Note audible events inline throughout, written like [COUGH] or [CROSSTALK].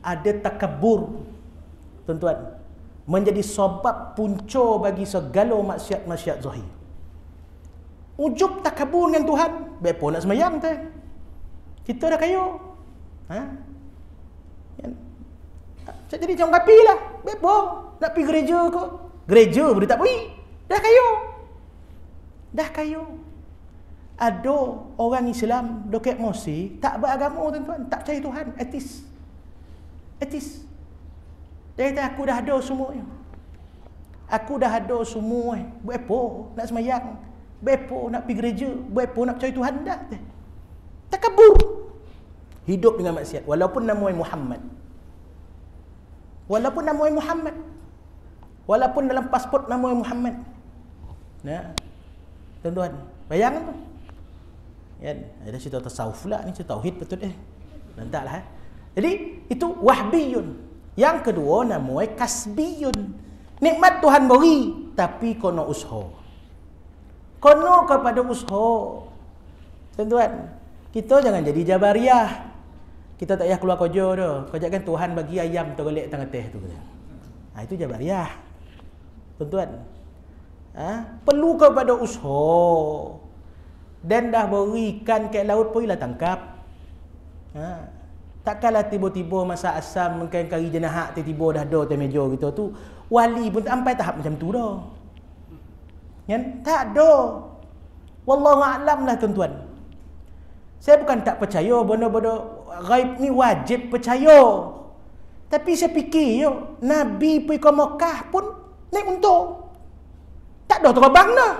ada takabur tuan-tuan menjadi sebab punca bagi segala maksiat-maksiat zahir ujub takabur dengan Tuhan berapa nak semayang tu kita dah kaya ha? Kan? jadi jangan kapi lah berapa nak pergi gereja ke gereja boleh tak pergi dah kayu, dah kayu. ada orang Islam dokek mosi tak beragama tuan-tuan tak percaya Tuhan etis Atis. Dia kata, aku dah ada semuanya. Aku dah ada semua. Eh. Berapa nak semayang? Berapa nak pergi gereja? Berapa nak percaya Tuhan? Dah. Takabur. Hidup dengan maksiat. Walaupun namanya Muhammad. Walaupun namanya Muhammad. Walaupun dalam pasport namanya Muhammad. Nah. Tuan-tuan. Bayangkan tu. Ya, ada cerita tasawuf pula ni. Cerita tauhid betul eh. Nantaklah eh. Jadi itu wahbiyun. Yang kedua namanya kasbiyun. Nikmat Tuhan beri tapi kono usho. Kono kepada usho. Tuan, Tuan kita jangan jadi jabariah. Kita tak payah keluar kojo tu. Kojo Tuhan bagi ayam tergolek tengah teh tu. Ha, itu jabariah. Tuan, -tuan. Ha? perlu kepada usho. Dan dah berikan ke laut pun ialah tangkap. Ha? Takkanlah tiba-tiba masa asam mungkin kari jenah hak tiba-tiba dah ada atas meja kita tu wali pun tak sampai tahap macam tu dah. Kan? Tak ada. Wallahu a'lam lah tuan-tuan. Saya bukan tak percaya benda-benda gaib ni wajib percaya. Tapi saya fikir yo, Nabi pergi ke Mekah pun naik unta. Tak ada terobang dah.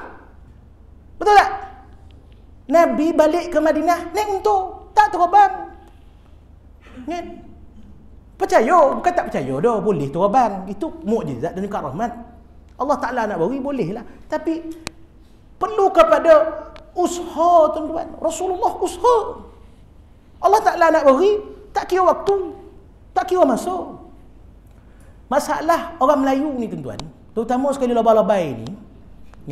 Betul tak? Nabi balik ke Madinah naik unta, tak terobang kan? Percaya, bukan tak percaya dah, boleh turban. Itu mukjizat dan karamat. Allah Ta'ala nak bagi, boleh lah. Tapi, perlu kepada usha, tuan-tuan. Rasulullah usha. Allah Ta'ala nak bagi, tak kira waktu, tak kira masa. Masalah orang Melayu ni, tuan-tuan, terutama sekali labai-labai ini,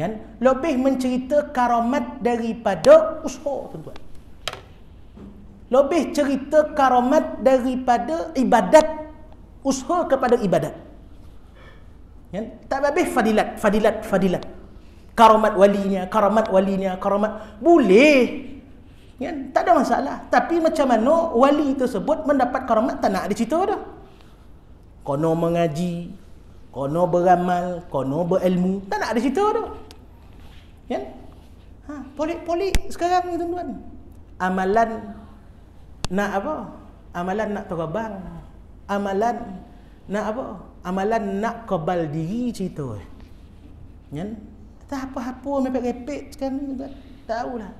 kan, lebih mencerita karamat daripada usha, tuan-tuan lebih cerita karamat daripada ibadat usaha kepada ibadat ya? tak habis fadilat fadilat fadilat karamat walinya karamat walinya karamat boleh ya? tak ada masalah tapi macam mana wali tersebut mendapat karamat tak nak dicerita dah kono mengaji kono beramal kono berilmu tak nak dicerita dah ya? ha, polik-polik sekarang ni tuan-tuan amalan nak apa? Amalan nak terbang. Amalan nak apa? Amalan nak kebal diri cerita. Kan? Tak apa-apa mepek repek kan tak tahulah.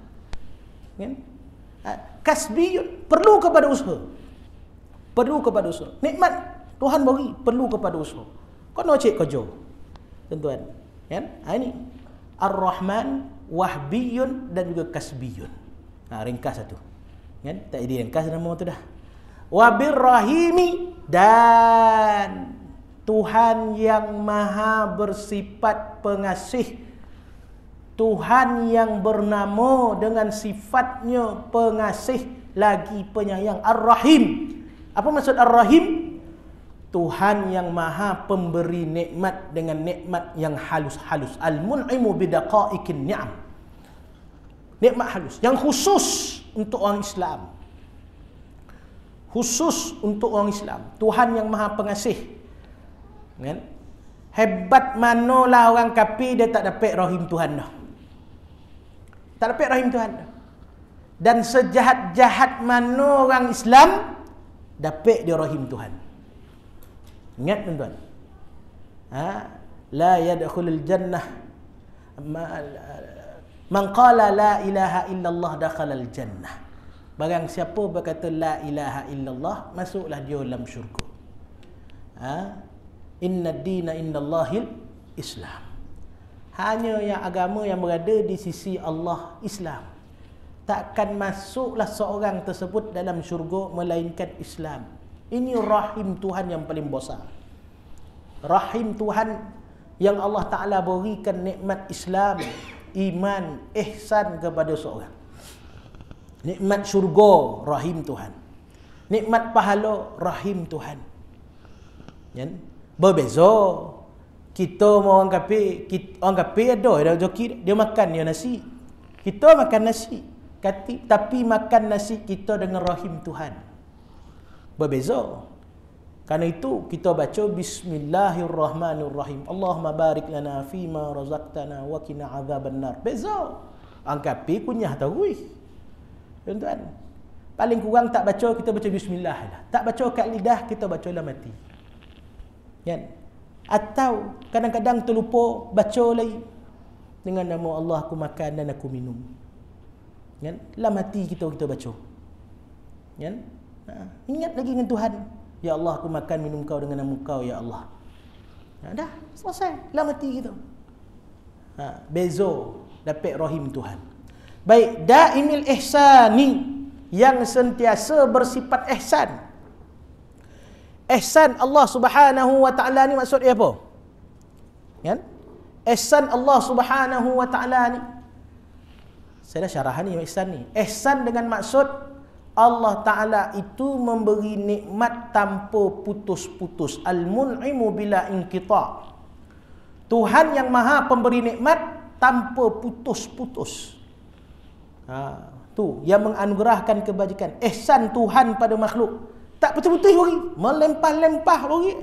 Kan? Kasbiyun perlu kepada usaha. Perlu kepada usaha. Nikmat Tuhan bagi perlu kepada usaha. Kau nak cek kerja. Tuan-tuan. Kan? Ha, ini. Ar-Rahman, Wahbiyun dan juga Kasbiyun. Ha, ringkas satu kan tak jadi ringkas nama tu dah wabir rahimi dan Tuhan yang maha bersifat pengasih Tuhan yang bernama dengan sifatnya pengasih lagi penyayang ar-rahim apa maksud ar-rahim Tuhan yang maha pemberi nikmat dengan nikmat yang halus-halus al-mun'imu bidaqaikin ni'am nikmat halus yang khusus untuk orang Islam khusus untuk orang Islam Tuhan yang maha pengasih kan? hebat manalah orang kapi dia tak dapat rahim Tuhan dah tak dapat rahim Tuhan dah dan sejahat-jahat mana orang Islam dapat dia rahim Tuhan ingat tuan-tuan ha? la yadkhulul jannah Man qala la ilaha illallah dakhalal jannah. Barang siapa berkata la ilaha illallah masuklah dia dalam syurga. Ha? Inna dina innallahil islam. Hanya yang agama yang berada di sisi Allah Islam. Takkan masuklah seorang tersebut dalam syurga melainkan Islam. Ini rahim Tuhan yang paling besar. Rahim Tuhan yang Allah Ta'ala berikan nikmat Islam iman ihsan kepada seorang nikmat syurga rahim Tuhan nikmat pahala rahim Tuhan kan berbeza kita orang kafir kita orang kafir ada ada rezeki dia makan dia nasi kita makan nasi Kati tapi makan nasi kita dengan rahim Tuhan berbeza Karena itu kita baca Bismillahirrahmanirrahim. Allahumma barik lana fima razaqtana wa qina azaban nar. Beza. Angkapi kunyah tahu Tuan-tuan. Paling kurang tak baca kita baca bismillah lah. Tak baca kat lidah kita baca lah mati. Kan? Atau kadang-kadang terlupa baca lagi dengan nama Allah aku makan dan aku minum. Kan? Lah mati kita kita baca. Kan? Ha. Ingat lagi dengan Tuhan. Ya Allah aku makan minum kau dengan nama kau Ya Allah ya, Dah selesai Lah mati kita ha, Bezo Dapat rahim Tuhan Baik Da'imil ihsani Yang sentiasa bersifat ihsan Ihsan Allah subhanahu wa ta'ala ni maksud dia apa? Kan? Ihsan Allah subhanahu wa ta'ala ni Saya dah syarahan ni ihsan ni Ihsan dengan maksud Allah Ta'ala itu memberi nikmat tanpa putus-putus. Al-mun'imu bila inkita. Tuhan yang maha pemberi nikmat tanpa putus-putus. Ha, tu yang menganugerahkan kebajikan. Ihsan Tuhan pada makhluk. Tak putus-putus lagi. Melempah-lempah lagi.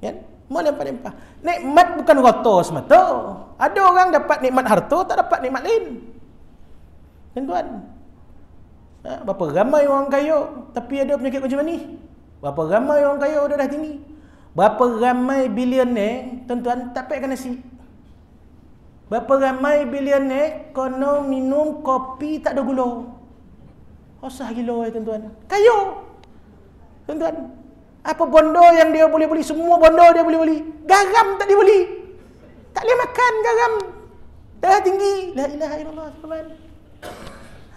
Ya? Melempah-lempah. Nikmat bukan rata semata. Ada orang dapat nikmat harta, tak dapat nikmat lain. Tuan-tuan. Ya, Ha, berapa ramai orang kaya tapi ada penyakit macam ni? Berapa ramai orang kaya dah tinggi? Berapa ramai bilioner tuan-tuan tak payah kena si? Berapa ramai bilioner kena minum kopi tak ada gula? Osah oh, gila eh tuan-tuan. Kaya. Tuan-tuan. Apa bondo yang dia boleh beli? Semua bondo dia boleh beli. Garam tak dia beli. Tak boleh makan garam. Darah tinggi. La ilaha illallah. Tuan -tuan.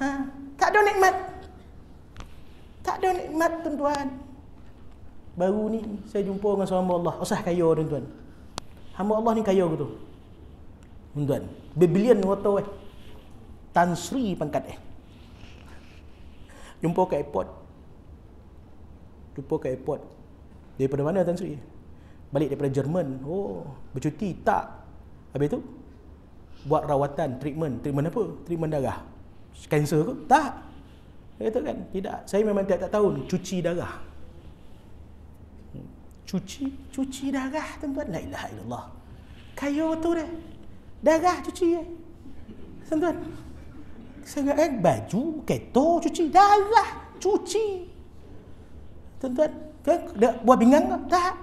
Ha. Tak ada nikmat. Tak ada nikmat tuan-tuan. Baru ni saya jumpa dengan seorang hamba Allah. Usah kaya tuan-tuan. Hamba Allah ni kaya gitu. Tuan-tuan. Bebilion water eh. Tan Sri pangkat eh. Jumpa ke airport. Jumpa ke airport. Daripada mana Tan Sri? Balik daripada Jerman. Oh, bercuti tak. Habis tu buat rawatan, treatment. Treatment apa? Treatment darah kanser ke? Tak. Dia kata kan, tidak. Saya memang tiap-tiap tahun cuci darah. Cuci, cuci darah tuan-tuan. La ilaha illallah. Kayu tu dah. Darah cuci ya. Tuan-tuan. Saya kata, eh, baju, keto, cuci. Darah, cuci. Tuan-tuan. Tak buat bingang ke? Tak.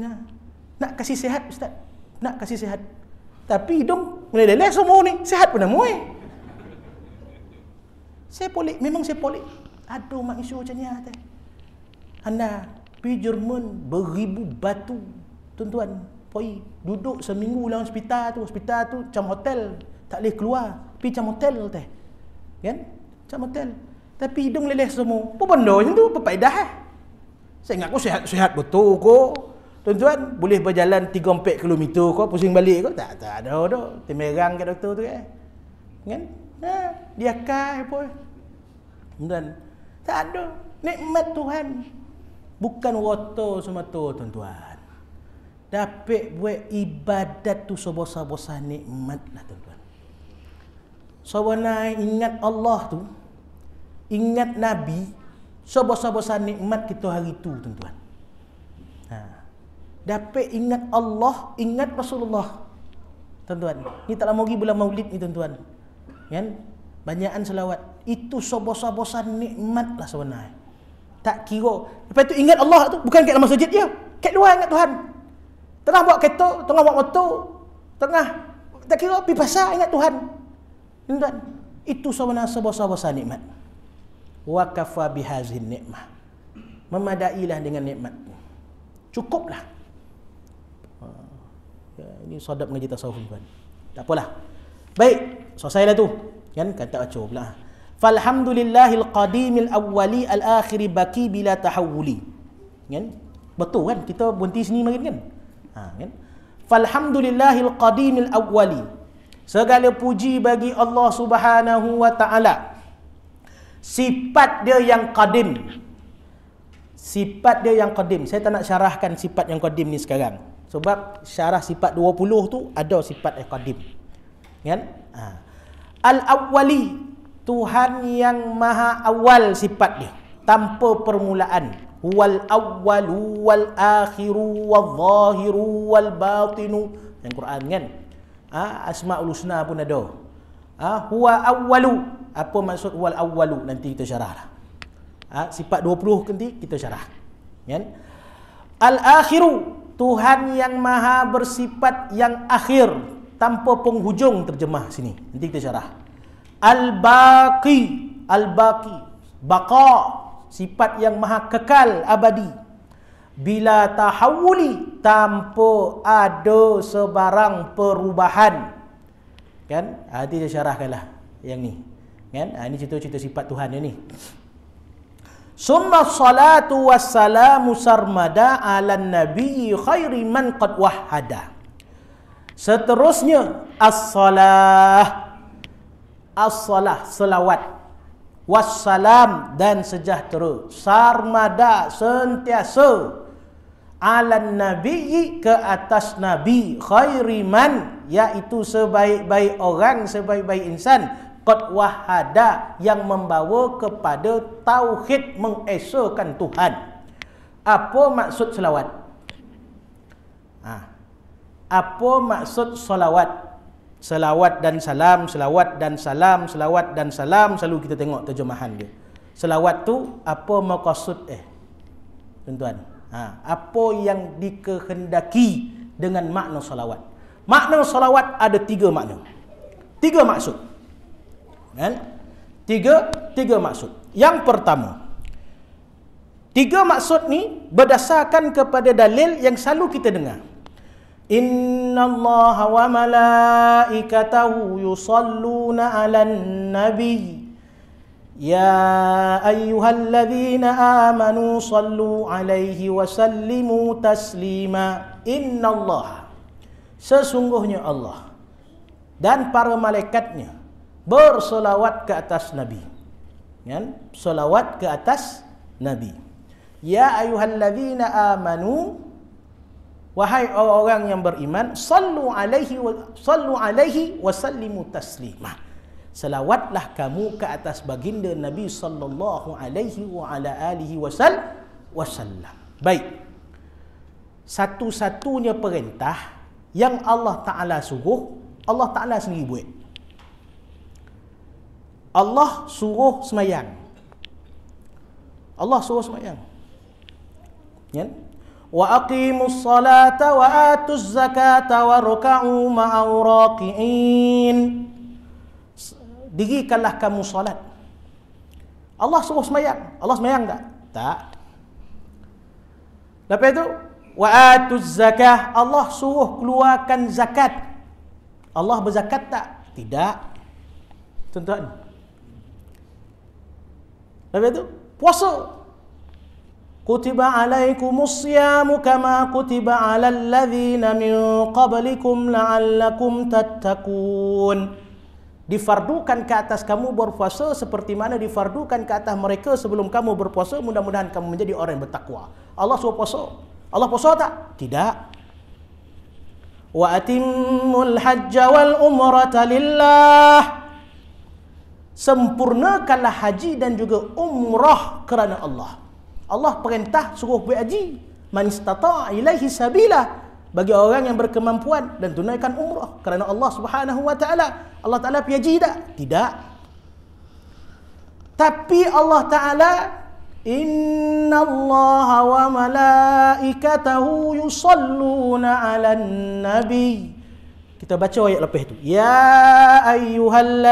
Nah. Nak kasih sehat ustaz. Nak kasih sehat. Tapi hidung meleleh semua ni. Sehat pun nama eh. Saya polik, memang saya polik. Aduh, mak isu macam ni. Lah, Anda, pergi Jerman beribu batu. Tuan-tuan, pergi duduk seminggu dalam hospital tu. Hospital tu macam hotel. Tak boleh keluar. Pergi macam hotel tu. Kan? Macam hotel. Tapi hidung leleh semua. Apa benda macam tu? Apa paedah? Eh? Saya ingat aku sehat sihat betul Kau, Tuan-tuan, boleh berjalan 3-4 km Kau Pusing balik kau Tak, tak ada. Tak. Temerang ke doktor tu. Eh? Kan? ha, dia kaya pun tuan. tak ada nikmat Tuhan bukan roto semata tuan-tuan dapat buat ibadat tu sebosa-bosa nikmat lah tuan-tuan sebabnya ingat Allah tu ingat Nabi sebosa-bosa nikmat kita hari tu tuan-tuan ha. dapat ingat Allah ingat Rasulullah tuan-tuan ni tak lama lagi bulan maulid ni tuan-tuan kan banyakan selawat itu sobosa-bosan nikmat lah sebenarnya tak kira lepas tu ingat Allah tu bukan kat dalam masjid dia kat luar ingat Tuhan tengah buat kereta tengah buat motor tengah tak kira pi pasar ingat Tuhan kan, tuan itu sebenarnya sobosa-bosa nikmat wa kafa bihazin nikmah memadailah dengan nikmat cukuplah ha, ya, ini sadap mengaji tasawuf tuan tak apalah baik selesai lah tu kan kata acuh lah. pula falhamdulillahil qadimil awwali al akhiri baki bila tahawuli kan betul kan kita berhenti sini mari kan ha kan falhamdulillahil qadimil awwali segala puji bagi Allah Subhanahu wa taala sifat dia yang qadim sifat dia yang qadim saya tak nak syarahkan sifat yang qadim ni sekarang sebab syarah sifat 20 tu ada sifat yang qadim kan ha. al awwali tuhan yang maha awal sifat dia tanpa permulaan wal awwalu wal akhir, wal zahir, wal batinu yang Quran kan ha? asmaul husna pun ada ha? huwa awwalu apa maksud wal awwalu nanti kita syarah lah. ha? sifat 20 nanti kita syarah kan al akhiru Tuhan yang maha bersifat yang akhir tanpa penghujung terjemah sini. Nanti kita syarah. Al-Baqi, Al-Baqi. Baqa, sifat yang maha kekal abadi. Bila tahawuli tanpa ada sebarang perubahan. Kan? Ha, nanti kita syarahkanlah yang ni. Kan? Ha, ini cerita-cerita sifat Tuhan ni. Summa salatu wassalamu sarmada ala nabi khairi man qad wahhadah. Seterusnya as-salah. As-salah selawat. Wassalam dan sejahtera. Sarmada sentiasa ala nabi ke atas nabi khairiman iaitu sebaik-baik orang sebaik-baik insan qad wahada yang membawa kepada tauhid mengesahkan tuhan apa maksud selawat apa maksud salawat selawat dan salam salawat dan salam salawat dan salam selalu kita tengok terjemahan dia selawat tu apa maksud eh tuan-tuan ha apa yang dikehendaki dengan makna salawat makna salawat ada tiga makna tiga maksud kan tiga tiga maksud yang pertama tiga maksud ni berdasarkan kepada dalil yang selalu kita dengar إن الله وملائكته يصلون على النبي يا أيها الذين آمنوا صلوا عليه وسلموا تسليما إن الله sesungguhnya Allah dan para malaikatnya bersolawat ke atas Nabi kan solawat ke atas Nabi ya ayuhal ayuhallazina amanu Wahai orang-orang yang beriman, sallu alaihi wa sallu alaihi wa sallimu taslima. Selawatlah kamu ke atas baginda Nabi sallallahu alaihi wa ala alihi wasallam. Baik. Satu-satunya perintah yang Allah Taala suruh, Allah Taala sendiri buat. Allah suruh semayang. Allah suruh semayang. Ya? وأقيموا الصلاة وآتوا الزكاة واركعوا مع الراكعين Dirikanlah kamu salat Allah suruh semayang Allah semayang tak? Tak Lepas itu Wa atu zakah Allah suruh keluarkan zakat Allah berzakat tak? Tidak Tuan-tuan Lepas itu Puasa كتب عليكم الصيام كما كتب على الذين من قبلكم لعلكم تتقون difardukan ke atas kamu berpuasa seperti mana difardukan ke atas mereka sebelum kamu berpuasa mudah-mudahan kamu menjadi orang yang bertakwa Allah suruh puasa Allah puasa tak tidak wa atimul hajj wal umrata lillah sempurnakanlah haji dan juga umrah kerana Allah Allah perintah suruh buat haji man istata' ilaihi sabila bagi orang yang berkemampuan dan tunaikan umrah kerana Allah Subhanahu wa taala Allah taala pi haji tak tidak tapi Allah taala Inna Allah wa malaikatahu yusalluna ala nabi Kita baca ayat lepas tu Ya ayyuhal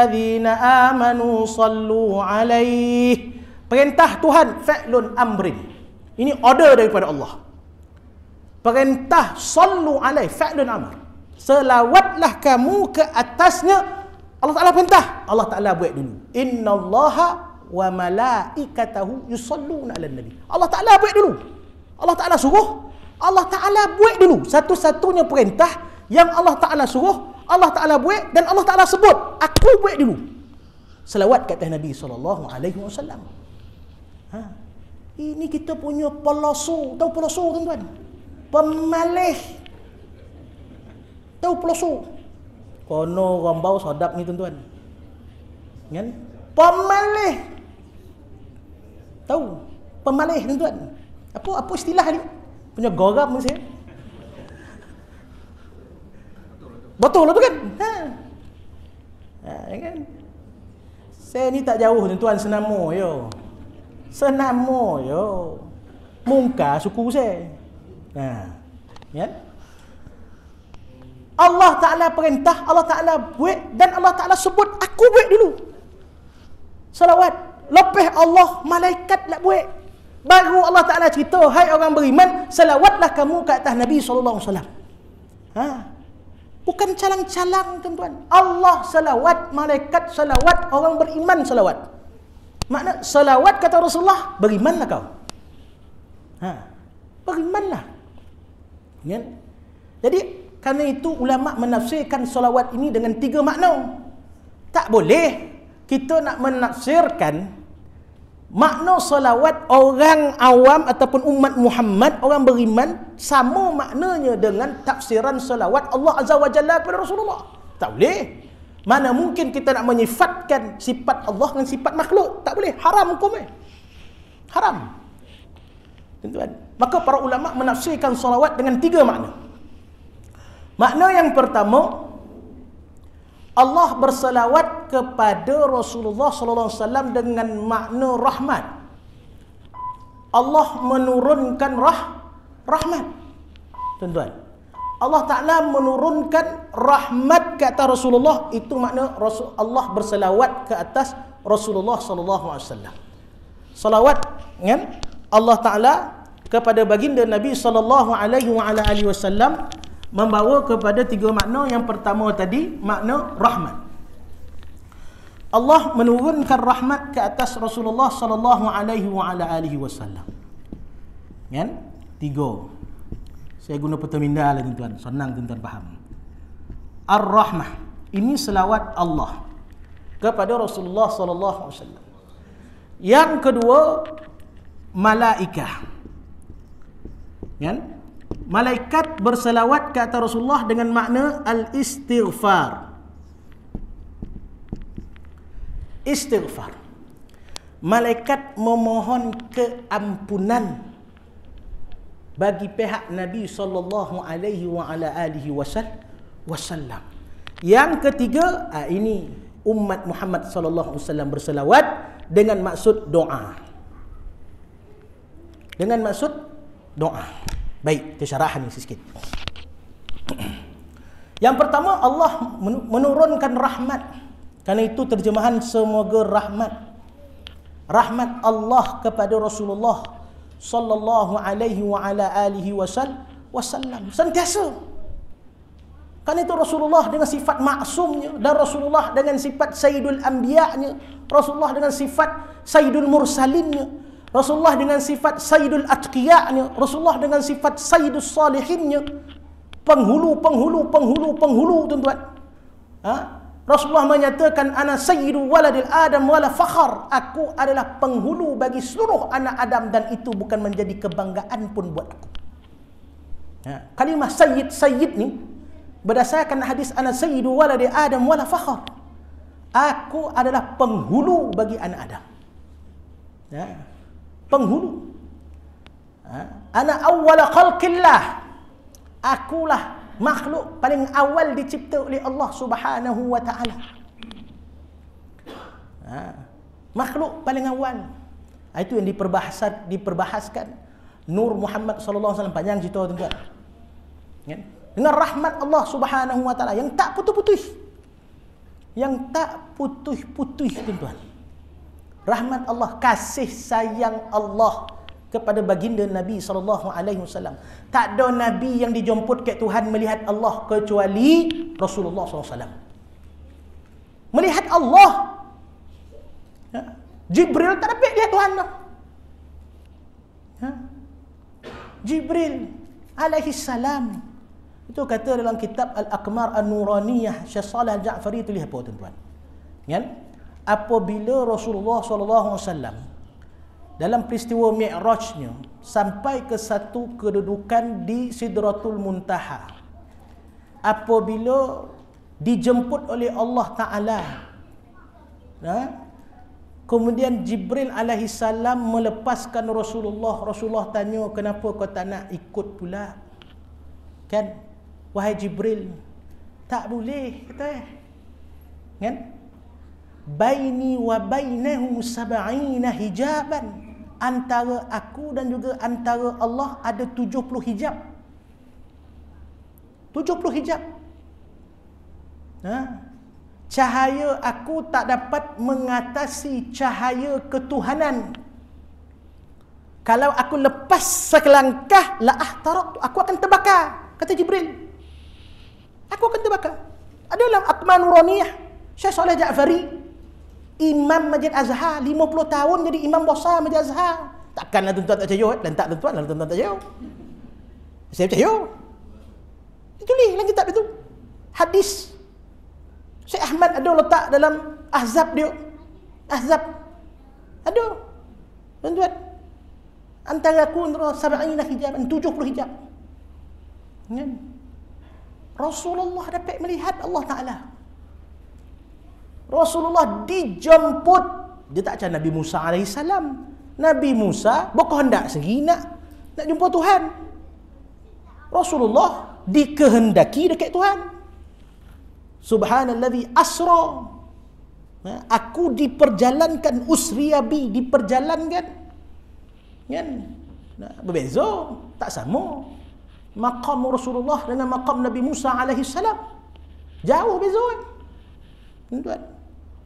amanu sallu alaihi Perintah Tuhan fa'lun amrin. Ini order daripada Allah. Perintah sallu alai fa'lun amr. Selawatlah kamu ke atasnya. Allah Taala perintah. Allah Taala buat dulu. Innallaha wa malaikatahu yusalluna ala nabi. Allah Taala buat dulu. Allah Taala suruh. Allah Taala buat dulu. Satu-satunya perintah yang Allah Taala suruh, Allah Taala buat dan Allah Taala sebut, aku buat dulu. Selawat kat atas Nabi sallallahu alaihi wasallam. Ini kita punya pelosu. Tahu pelosu kan tuan? Pemalih. Tahu pelosu. Kono rambau sadap ni tuan-tuan. Kan? Pemalih. Tahu? Pemalih tuan-tuan. Apa apa istilah ni? Punya gorap mesti. Betul lah tu kan? Ha. Ha, kan? Saya ni tak jauh tuan-tuan senamo yo senamo yo mungka suku saya ha ya Allah Ta'ala perintah, Allah Ta'ala buat dan Allah Ta'ala sebut, aku buat dulu. Salawat. Lepih Allah, malaikat nak buat. Baru Allah Ta'ala cerita, hai orang beriman, salawatlah kamu ke atas Nabi wasallam. Ha? Bukan calang-calang tuan-tuan. Allah salawat, malaikat salawat, orang beriman salawat. Salawat. Makna salawat kata Rasulullah, berimanlah kau. Ha. Berimanlah. Ya. Jadi kerana itu ulama menafsirkan salawat ini dengan tiga makna. Tak boleh kita nak menafsirkan makna salawat orang awam ataupun umat Muhammad, orang beriman sama maknanya dengan tafsiran salawat Allah Azza wa Jalla kepada Rasulullah. Tak boleh. Mana mungkin kita nak menyifatkan sifat Allah dengan sifat makhluk? Tak boleh. Haram hukum eh. Haram. Tentuan. Maka para ulama menafsirkan salawat dengan tiga makna. Makna yang pertama, Allah bersalawat kepada Rasulullah sallallahu alaihi wasallam dengan makna rahmat. Allah menurunkan rah rahmat. Tentuan. Allah Ta'ala menurunkan rahmat ke atas Rasulullah itu makna Rasul Allah berselawat ke atas Rasulullah sallallahu alaihi wasallam. Selawat kan Allah Ta'ala kepada baginda Nabi sallallahu alaihi wasallam membawa kepada tiga makna yang pertama tadi makna rahmat. Allah menurunkan rahmat ke atas Rasulullah sallallahu alaihi wasallam. Kan? Tiga. Saya guna pertamina lagi tuan. Senang tuan-tuan faham. Ar-Rahmah. Ini selawat Allah kepada Rasulullah SAW. Yang kedua malaikat. Kan? Malaikat berselawat kata Rasulullah dengan makna al-istighfar. Istighfar. Malaikat memohon keampunan bagi pihak Nabi sallallahu alaihi wa ala alihi wasallam. Yang ketiga, ah, ini umat Muhammad sallallahu alaihi wasallam berselawat dengan maksud doa. Dengan maksud doa. Baik, kesyarahan ini sikit. [CLEARS THROAT] Yang pertama Allah menurunkan rahmat. Karena itu terjemahan semoga rahmat. Rahmat Allah kepada Rasulullah sallallahu alaihi wa ala alihi wasallam sentiasa Kan itu Rasulullah dengan sifat maksumnya dan Rasulullah dengan sifat sayyidul anbiya'nya Rasulullah dengan sifat sayyidul mursalinnya Rasulullah dengan sifat sayyidul atqiya'nya Rasulullah dengan sifat sayyidul salihinnya penghulu penghulu penghulu penghulu tuan-tuan ha? Rasulullah menyatakan ana sayyidu waladil adam wala fakhar. Aku adalah penghulu bagi seluruh anak Adam dan itu bukan menjadi kebanggaan pun buat aku. Ya. kalimah sayyid sayyid ni berdasarkan hadis ana sayyidu waladil adam wala fakhar. Aku adalah penghulu bagi anak Adam. Ya. Penghulu. Ya. Ana awwala khalqillah. Akulah makhluk paling awal dicipta oleh Allah Subhanahu wa taala. Ha. Makhluk paling awal. Ha, itu yang diperbahasat, diperbahaskan Nur Muhammad sallallahu alaihi wasallam panjang cerita tu kan. Kan? Dengan rahmat Allah Subhanahu wa taala yang tak putus-putus. Yang tak putus-putus tuan-tuan. Rahmat Allah, kasih sayang Allah kepada baginda Nabi SAW. Tak ada Nabi yang dijemput ke Tuhan melihat Allah kecuali Rasulullah SAW. Melihat Allah. Ya. Jibril tak dapat lihat Tuhan dah. Ya. Jibril alaihi salam. Itu kata dalam kitab Al-Aqmar An-Nuraniyah Syekh Salah Ja'fari itu lihat apa tuan-tuan. Kan? Apabila Rasulullah SAW alaihi dalam peristiwa Mi'rajnya sampai ke satu kedudukan di Sidratul Muntaha apabila dijemput oleh Allah Ta'ala ha? kemudian Jibril alaihi salam melepaskan Rasulullah Rasulullah tanya kenapa kau tak nak ikut pula kan wahai Jibril tak boleh kata eh. kan baini wa bainahu sab'ina hijaban antara aku dan juga antara Allah ada 70 hijab. 70 hijab. Ha? Cahaya aku tak dapat mengatasi cahaya ketuhanan. Kalau aku lepas sekelangkah, la'ah tarak tu, aku akan terbakar. Kata Jibril. Aku akan terbakar. Adalah Akman Uraniyah. Syekh Soleh Ja'fari. Imam Masjid Azhar 50 tahun jadi Imam Bosa Masjid Azhar Takkanlah tuan-tuan tak cahaya Dan eh? tak tuan-tuan lah tuan-tuan tak cahaya Saya cahaya itu tulis lagi tak itu Hadis Syekh Ahmad ada letak dalam Ahzab dia Ahzab Ada Tuan-tuan Antara aku Sabarina hijab 70 hijab ya. Rasulullah dapat melihat Allah Ta'ala Rasulullah dijemput dia tak macam Nabi Musa AS Nabi Musa berkehendak sendiri nak nak jumpa Tuhan Rasulullah dikehendaki dekat Tuhan Subhanallah asra ya, aku diperjalankan usriabi diperjalankan kan ya, berbeza tak sama maqam Rasulullah dengan maqam Nabi Musa alaihi jauh beza kan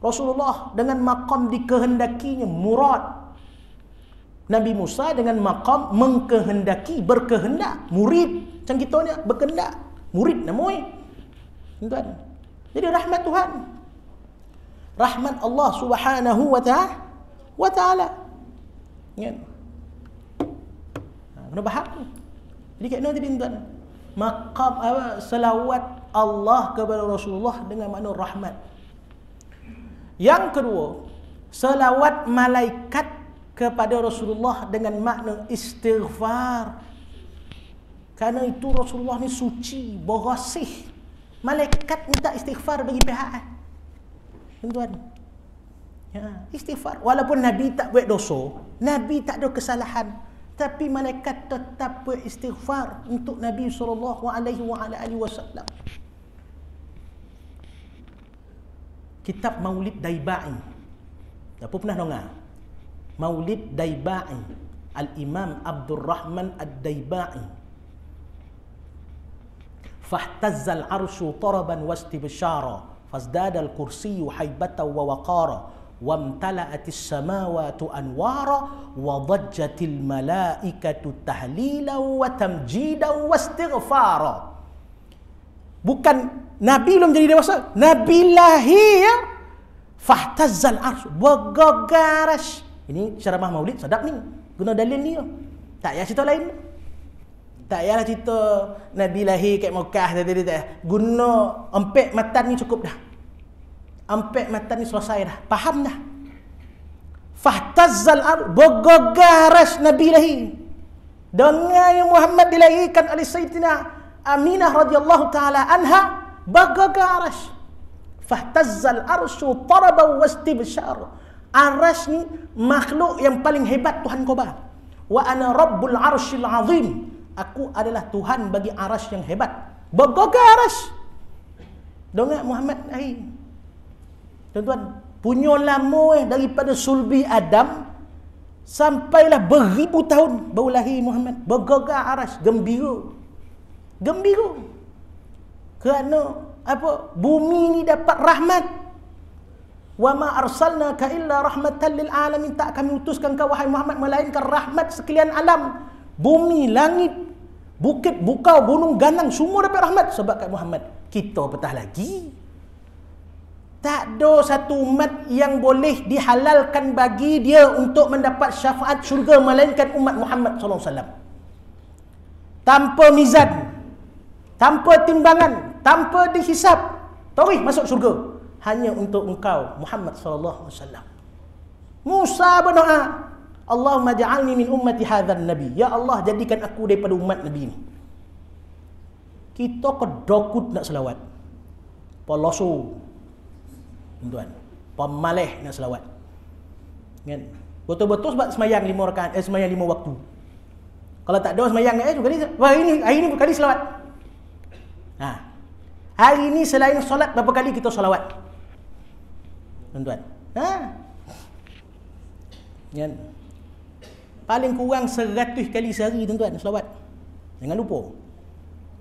Rasulullah dengan maqam dikehendakinya murad Nabi Musa dengan maqam mengkehendaki berkehendak murid macam kita ni berkehendak murid namoi tuan jadi rahmat Tuhan rahmat Allah Subhanahu wa ta'ala wa ta'ala ingat ya. ha, kena faham jadi kena jadi tuan maqam apa selawat Allah kepada Rasulullah dengan makna rahmat yang kedua, salawat malaikat kepada Rasulullah dengan makna istighfar. Karena itu Rasulullah ni suci, berasih. Malaikat minta istighfar bagi pihak. Eh. Tuan-tuan. Ya, istighfar. Walaupun Nabi tak buat dosa, Nabi tak ada kesalahan. Tapi malaikat tetap beristighfar untuk Nabi SAW. Alaihi Wasallam. kitab Maulid Daibai dah pun pernah dengar Maulid Daibai Al-Imam Abdul Rahman Ad-Daibai فاهتز العرش طربا واستبشارا فازداد الكرسي حيبة ووقارا وامتلأت السماوات أنوارا وضجت الملائكة تهليلا وتمجيدا واستغفارا Bukan Nabi belum jadi dewasa. Nabi lahir ya. fahtazzal arsh. Bergegar Ini ceramah maulid sedap ni. Guna dalil ni. Ya. Tak payah cerita lain. Tak payahlah cerita Nabi lahir kat mokah Tak, tak, tak. Guna empat mata ni cukup dah. Empat mata ni selesai dah. Faham dah. Fahtazzal arsh. Bergegar Nabi lahir. Dengan Muhammad dilahirkan oleh Sayyidina Aminah radhiyallahu taala anha bagaga arash. Fahtazzal arshu taraba wastibshar. Arash ni makhluk yang paling hebat Tuhan Koba. Wa ana rabbul arshil azim. Aku adalah Tuhan bagi arash yang hebat. Bagaga arash. Dengar Muhammad ai. Tuan-tuan, punya lama eh, daripada sulbi Adam sampailah beribu tahun baru lahir Muhammad. Bagaga arash gembira gembira kerana apa bumi ni dapat rahmat wa ma ka illa rahmatan lil alamin tak kami utuskan kau wahai Muhammad melainkan rahmat sekalian alam bumi langit bukit bukau gunung ganang semua dapat rahmat sebab kat Muhammad kita petah lagi tak ada satu umat yang boleh dihalalkan bagi dia untuk mendapat syafaat syurga melainkan umat Muhammad sallallahu alaihi wasallam tanpa mizan tanpa timbangan, tanpa dihisap, tarik masuk syurga hanya untuk engkau Muhammad sallallahu alaihi wasallam. Musa berdoa, Allahumma ja'alni min ummati hadzal nabi. Ya Allah jadikan aku daripada umat nabi ini. Kita kedokut nak selawat. Palosu. Tuan. Pemalih nak selawat. Kan? Betul-betul sebab semayang lima rakan, eh, semayang lima waktu. Kalau tak ada semayang, eh, kali, hari ini, ini berkali selawat. Ha. Hari ini selain solat berapa kali kita solawat? Tuan-tuan. Ha. Ya. Paling kurang 100 kali sehari tuan-tuan solawat. Jangan lupa.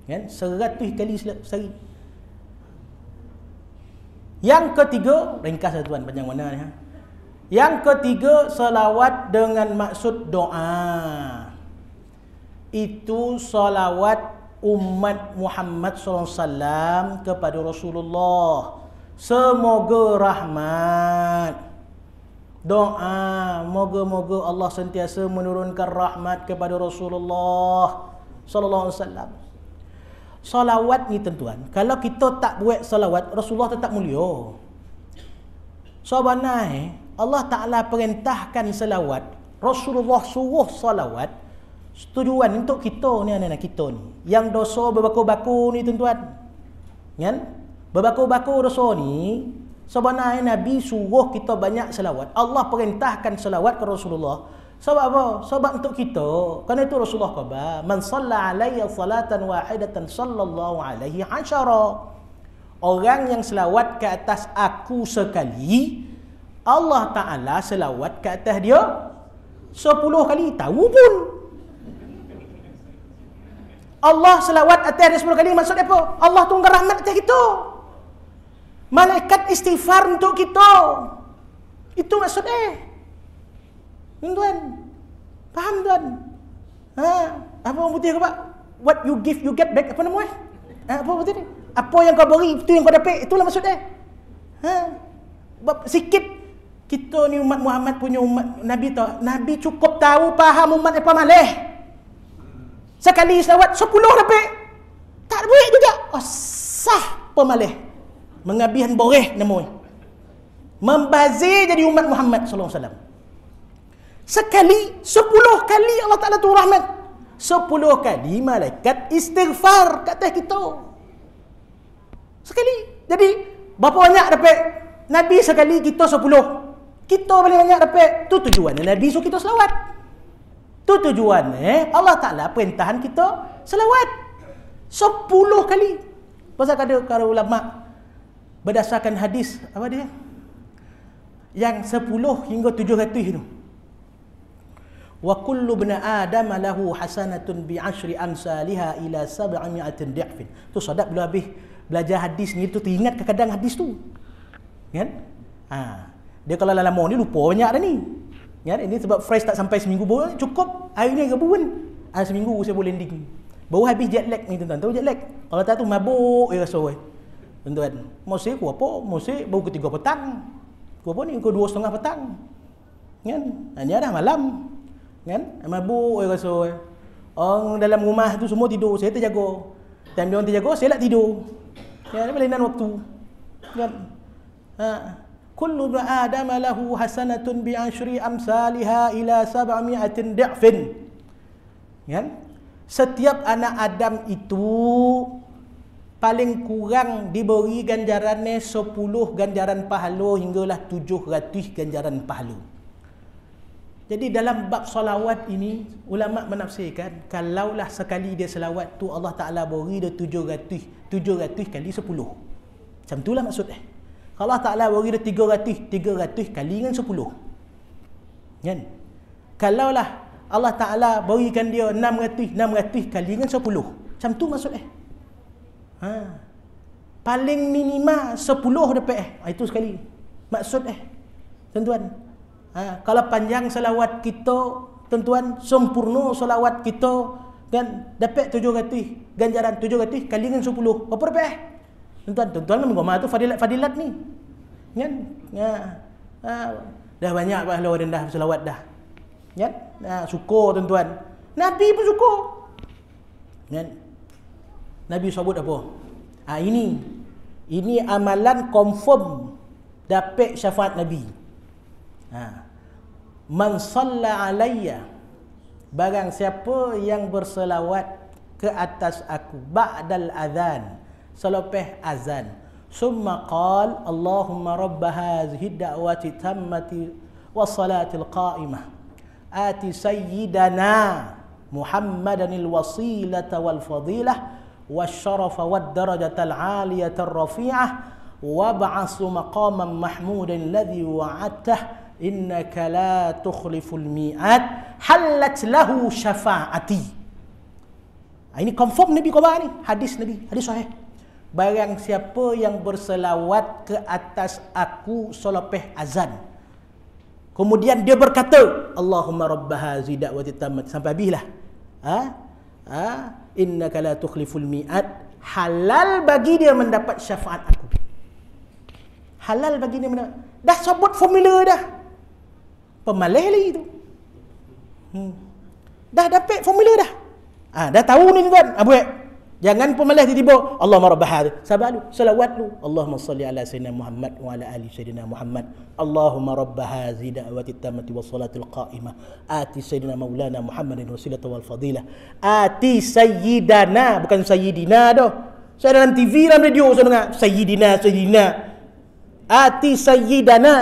Ya, kan? 100 kali sehari. Yang ketiga, ringkas lah, tuan panjang mana ni ha? Yang ketiga, selawat dengan maksud doa. Itu selawat umat Muhammad Sallallahu Alaihi Wasallam kepada Rasulullah. Semoga rahmat. Doa, moga-moga Allah sentiasa menurunkan rahmat kepada Rasulullah sallallahu alaihi wasallam. Salawat ni tentuan. Kalau kita tak buat salawat, Rasulullah tetap mulia. Sebab so, Allah Taala perintahkan salawat, Rasulullah suruh salawat, Setujuan untuk kita ni anak-anak kita ni. Yang dosa berbaku-baku ni tuan-tuan. Kan? Berbaku-baku dosa ni sebenarnya Nabi suruh kita banyak selawat. Allah perintahkan selawat ke Rasulullah. Sebab apa? Sebab untuk kita. Karena itu Rasulullah kata, "Man shalla alayya salatan wahidatan sallallahu alaihi hasyara." Orang yang selawat ke atas aku sekali, Allah Taala selawat ke atas dia sepuluh kali tahu pun Allah selawat atas dia 10 kali maksud apa? Allah tunggu rahmat atas kita. Malaikat istighfar untuk kita. Itu maksud eh. Tuan. Faham tuan? Ha, apa orang putih ke pak? What you give you get back. Apa nama eh? Ha, apa putih ni? Apa yang kau beri itu yang kau dapat. Itulah maksud eh. Ha. Sikit kita ni umat Muhammad punya umat Nabi tak? Nabi cukup tahu faham umat apa malih. Eh? Sekali selawat 10 repek. Tak baik juga. Oh, sah pemalih. Mengabihan boreh namun. Membazir jadi umat Muhammad sallallahu alaihi wasallam. Sekali 10 kali Allah Taala tu rahmat. 10 kali malaikat istighfar kat atas kita. Sekali. Jadi berapa banyak dapat Nabi sekali kita 10. Kita paling banyak dapat tu tujuan Nabi suruh kita selawat. Tu tujuan eh Allah Taala perintahan kita selawat 10 kali. Pasal kada kalau ulama berdasarkan hadis apa dia? Yang 10 hingga 700 tu. Wa kullu bani adam lahu hasanatun bi ashri amsalha ila 700 dhafin. Tu sadap bila habis belajar hadis ni tu teringat kadang hadis tu. Kan? Ha. Dia kalau lama ni lupa banyak dah ni. Ya, ini sebab fresh tak sampai seminggu pun cukup. Hari ni ke pun ah, seminggu saya boleh landing. Baru habis jet lag ni tuan-tuan. Tahu jet lag? Kalau tak tu mabuk ya rasa oi. Tuan-tuan, mose ku apa? Mose baru ke tiga petang. Ku apa ni? Ku setengah petang. Kan? Ah, ni dah malam. Kan? Mabuk ya rasa oi. Orang dalam rumah tu semua tidur, saya terjaga. Dan dia orang terjaga, saya nak tidur. Ya, ni lain waktu. Kan? Ha. كل ابن آدم له حسنة بعشر أمثالها إلى سبعمائة ضعف kan? Setiap anak Adam itu paling kurang diberi ganjarannya 10 ganjaran pahala hinggalah tujuh ratus ganjaran pahala. Jadi dalam bab salawat ini, ulama menafsirkan, kalaulah sekali dia salawat tu Allah Ta'ala beri dia tujuh ratus, tujuh ratus kali sepuluh. Macam itulah maksudnya. Allah Ta'ala bagi dia tiga ratus kali dengan sepuluh, kan kalaulah Allah Ta'ala berikan dia enam ratus enam ratus kali dengan sepuluh, macam tu maksud eh ha. paling minima sepuluh dapat eh ha, itu sekali maksud eh tuan-tuan ha. kalau panjang salawat kita tuan-tuan sempurna salawat kita kan dapat tujuh ratus ganjaran tujuh ratus kali dengan sepuluh, berapa dapat eh Tuan, tuan memang gomah tu fadilat-fadilat ni. Ya. ya. ya. Dah banyak pahala orang dah berselawat dah. Ya. ya. Syukur tuan-tuan. Nabi pun syukur. Ya. Nabi sebut apa? Ha, ini. Ini amalan confirm dapat syafaat Nabi. Ha. Man salla alaiya. Barang siapa yang berselawat ke atas aku. Ba'dal adhan. Ba'dal سلوبه أذان ثم قال اللهم رب هذه الدعوة تمت والصلاة القائمة آت سيدنا محمدا الوصيلة والفضيلة والشرف والدرجة العالية الرفيعة وابعث مقاما محمودا الذي وعدته إنك لا تخلف الميعاد حلت له شفاعتي أين كم فوق نبي قباني حديث نبي حديث صحيح Barang siapa yang berselawat ke atas aku selepas azan. Kemudian dia berkata, Allahumma rabbaha zidawati tamat. Sampai habislah. Ha? Ha? Inna kala tukhliful mi'at. Halal bagi dia mendapat syafaat aku. Halal bagi dia mendapat. Dah sebut formula dah. Pemalih lagi tu. Hmm. Dah dapat formula dah. Ha, dah tahu ni tuan. Abu Jangan pun malas tiba-tiba Allah marabaha tu. Sabar lu, selawat lu. Allahumma salli ala sayyidina Muhammad wa ala ali sayyidina Muhammad. Allahumma rabbaha zida wa tittamati wa salatil qa'imah. Ati sayyidina maulana Muhammadin wasilata wal fadilah. Ati sayyidana, bukan sayyidina doh. Saya dalam TV, dalam radio saya dengar. Sayyidina, sayyidina. Ati sayyidana.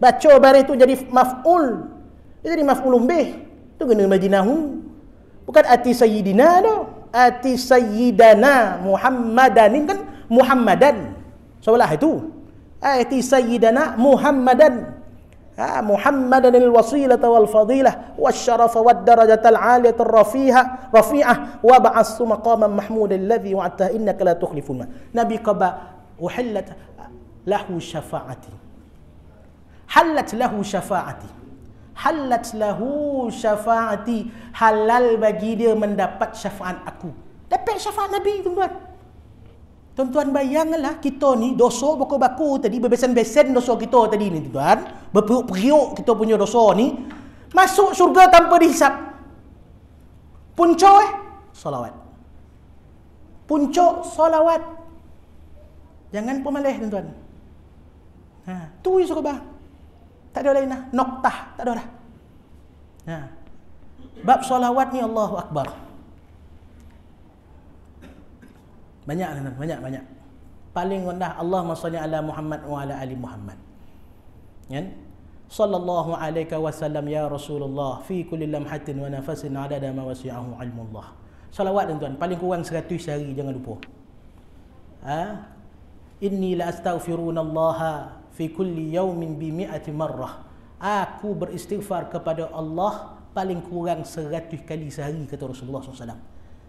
Baca bari itu jadi maf'ul. Dia jadi maf'ul umbih. Tu kena majinahu. Bukan ati sayyidina doh. ati sayyidana Muhammadan ini kan Muhammadan sebelah itu ati sayyidana Muhammadan ha, Muhammadan al wasilah wal fadilah wal wasyarafa wal darajat al aliyah al rafiha rafi'ah wa ba'atsu maqaman mahmudan alladhi wa'ata innaka la tukhlifun nabi qaba uhillat lahu syafa'ati halat lahu syafa'ati halat lahu syafaati halal bagi dia mendapat syafaat aku dapat syafaat nabi tuan-tuan tuan-tuan bayangkanlah kita ni dosa baku-baku tadi berbesan-besan dosa kita tadi ni tuan-tuan berperiuk-periuk kita punya dosa ni masuk syurga tanpa dihisap punca eh salawat punca salawat jangan pemalih tuan-tuan ha tu yang suruh tak ada lain lah. Noktah. Tak ada lah. Ya. Bab salawat ni Allahu Akbar. Banyak lah. Banyak, banyak. Paling rendah Allah masalahnya ala Muhammad wa ala Ali Muhammad. Ya. Sallallahu alaihi wasallam ya Rasulullah fi kulli lamhatin wa nafasin adada ma wasi'ahu ilmullah. Salawat tuan-tuan paling kurang 100 sehari jangan lupa. Ha? Inni la astaghfiruna Allah fi kulli yawmin bi mi'ati marrah. Aku beristighfar kepada Allah paling kurang 100 kali sehari kata Rasulullah SAW.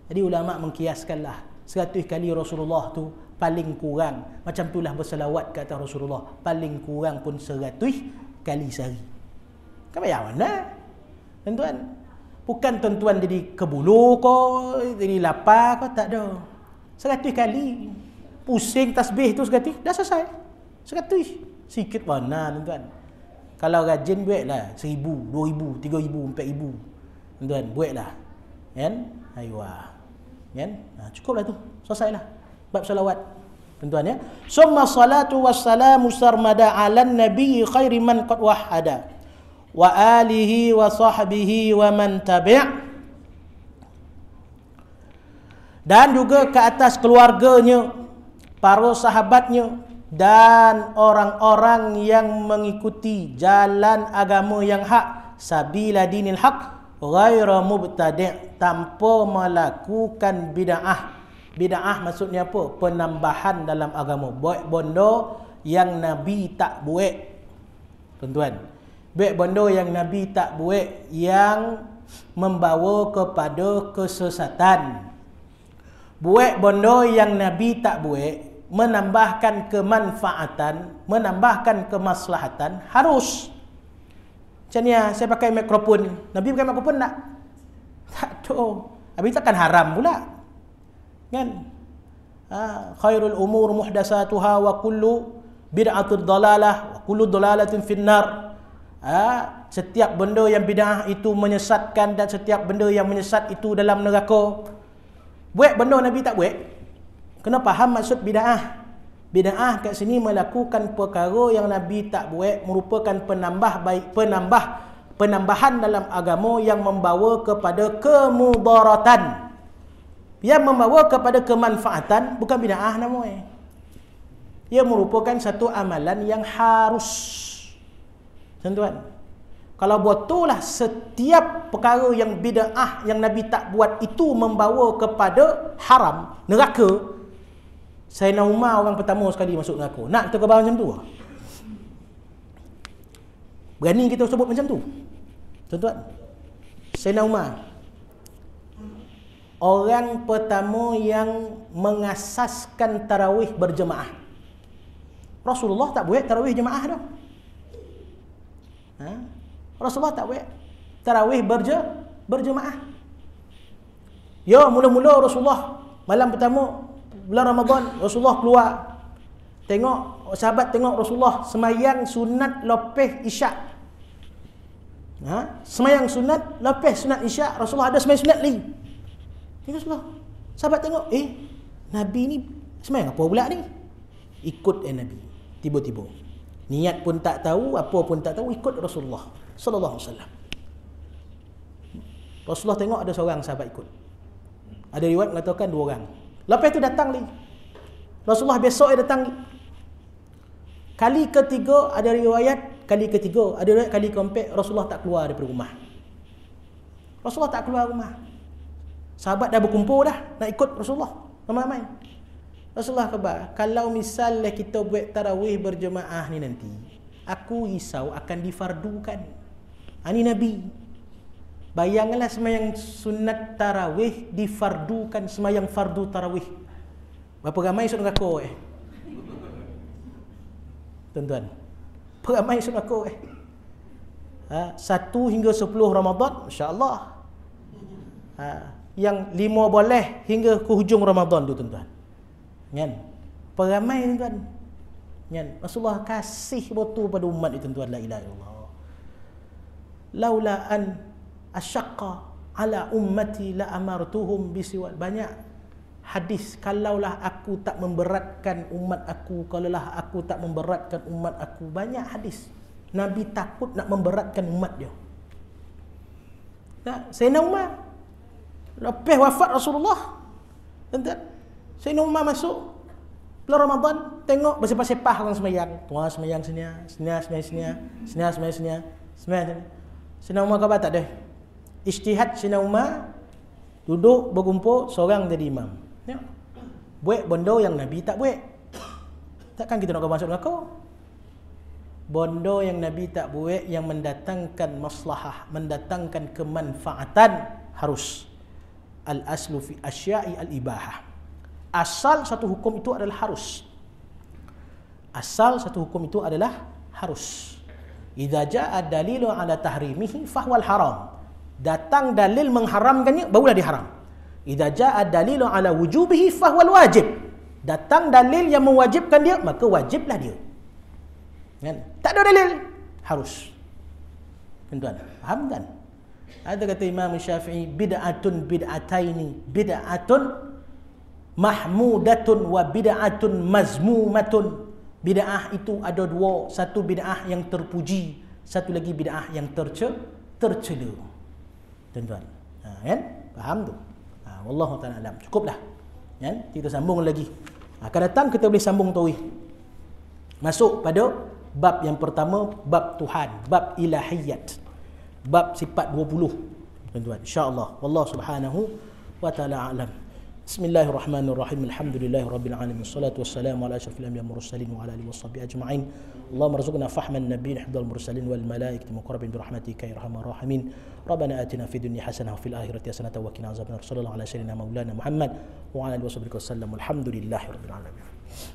Jadi ulama mengkiaskanlah 100 kali Rasulullah tu paling kurang macam itulah berselawat kata Rasulullah paling kurang pun 100 kali sehari. Kan bayar mana? Tuan-tuan, bukan tuan-tuan jadi kebulu ke, jadi lapar ke, tak ada. Seratus kali. Pusing tasbih tu seratus, dah selesai. Seratus. Sikit mana tuan. Kalau rajin buatlah seribu, dua ribu, tiga ribu, empat ribu. Tuan, buatlah. Kan? ayuh lah. Kan? Ha, cukuplah tu. selesai lah Bab salawat. Tuan-tuan ya. Summa salatu wassalamu sarmada ala nabi khairi man qad wahada. Wa alihi wa sahbihi wa man tabi' Dan juga ke atas keluarganya, para sahabatnya, dan orang-orang yang mengikuti jalan agama yang hak sabila dinil hak ghaira mubtadi tanpa melakukan bidah bidah maksudnya apa penambahan dalam agama buat bondo yang nabi tak buat tuan-tuan buat benda yang nabi tak buat yang membawa kepada kesesatan buat bondo yang nabi tak buat menambahkan kemanfaatan, menambahkan kemaslahatan, harus. Macam ni ah, saya pakai mikrofon. Nabi pakai mikrofon tak? Tak tahu. Habis takkan haram pula. Kan? Ha, khairul umur muhdasatuha wa kullu bid'atul dalalah wa kullu dalalatin finnar. Ha, setiap benda yang bid'ah itu menyesatkan dan setiap benda yang menyesat itu dalam neraka. Buat benda Nabi tak buat? kena faham maksud bidah. Bidah kat sini melakukan perkara yang nabi tak buat merupakan penambah baik penambah penambahan dalam agama yang membawa kepada kemudaratan. Yang membawa kepada kemanfaatan bukan bidah namanya. Eh. Ia merupakan satu amalan yang harus. Tuan-tuan. Kalau lah setiap perkara yang bida'ah yang Nabi tak buat itu membawa kepada haram, neraka, saya nak Umar orang pertama sekali masuk dengan aku. Nak kita kebar macam tu? Berani kita sebut macam tu? Tuan-tuan. nak Umar. Orang pertama yang mengasaskan tarawih berjemaah. Rasulullah tak buat tarawih jemaah dah. Ha? Rasulullah tak buat tarawih berje, berjemaah. Ya, mula-mula Rasulullah malam pertama bulan Ramadan Rasulullah keluar tengok sahabat tengok Rasulullah semayang sunat lopeh isyak ha? semayang sunat lopeh sunat isyak Rasulullah ada semayang sunat lagi tengok Rasulullah sahabat tengok eh Nabi ni semayang apa pula ni ikut eh Nabi tiba-tiba niat pun tak tahu apa pun tak tahu ikut Rasulullah Sallallahu alaihi wasallam. Rasulullah tengok ada seorang sahabat ikut ada riwayat mengatakan dua orang Lepas tu datang lagi. Rasulullah besok dia datang. Kali ketiga ada riwayat, kali ketiga ada riwayat, kali keempat Rasulullah tak keluar daripada rumah. Rasulullah tak keluar rumah. Sahabat dah berkumpul dah nak ikut Rasulullah. Ramai-ramai. Rasulullah khabar, kalau misalnya kita buat tarawih berjemaah ni nanti, aku risau akan difardukan. Ani ha, Nabi, Bayangkanlah semayang sunat tarawih difardukan semayang fardu tarawih. Berapa ramai sunat aku eh? Tuan-tuan. Berapa ramai sunat aku eh? Ha, satu hingga sepuluh Ramadan, insyaAllah. Ha, yang lima boleh hingga ke hujung Ramadan tu tuan-tuan. Kan? Peramai tuan-tuan. Kan? Rasulullah kasih betul pada umat itu tuan-tuan. La ilaha illallah. Laula an asyqa ala ummati la amartuhum bisiwat banyak hadis kalaulah aku tak memberatkan umat aku kalaulah aku tak memberatkan umat aku banyak hadis nabi takut nak memberatkan umat dia nah sayyidina umar lepas wafat rasulullah tuan sayyidina umar masuk bulan ramadan tengok bersepah-sepah orang semayang, tuan sembahyang sini sini sini sini sini sini sini sini sini sini sini sini sini sini sini Ijtihad Sina Umar duduk berkumpul seorang jadi imam. Ya. Buat benda yang Nabi tak buat. Takkan kita nak kau masuk dengan kau? Benda yang Nabi tak buat yang mendatangkan maslahah, mendatangkan kemanfaatan harus. Al-aslu fi asya'i al-ibahah. Asal satu hukum itu adalah harus. Asal satu hukum itu adalah harus. Idza ja'a dalilun ala tahrimihi fahwal haram datang dalil mengharamkannya barulah diharam idza jaa dalilun ala wujubihi fahuwal wajib datang dalil yang mewajibkan dia maka wajiblah dia kan tak ada dalil harus tuan-tuan faham kan ada kata imam syafi'i bid'atun bid'ataini bid'atun mahmudatun wa bid'atun mazmumatun bid'ah itu ada dua satu bid'ah yang terpuji satu lagi bid'ah yang tercela tercela tuan-tuan. Ha, kan? Faham tu? Ha, Wallahu ta'ala alam. Cukup dah. Kan? Kita sambung lagi. Ha, akan datang kita boleh sambung tauhid. Masuk pada bab yang pertama, bab Tuhan, bab ilahiyat. Bab sifat 20. Tuan-tuan, insya-Allah. Wallahu subhanahu wa ta'ala alam. بسم الله الرحمن الرحيم الحمد لله رب العالمين والصلاة والسلام على أشرف الأنبياء والمرسلين وعلى آله وصحبه أجمعين اللهم ارزقنا فحم النبيين حفظ المرسلين والملائكة المقربين برحمتك يا أرحم الراحمين ربنا آتنا في الدنيا حسنة وفي الآخرة حسنة وقنا عذاب النار صلى الله على سيدنا مولانا محمد وعلى آله وصحبه وسلم والحمد لله رب العالمين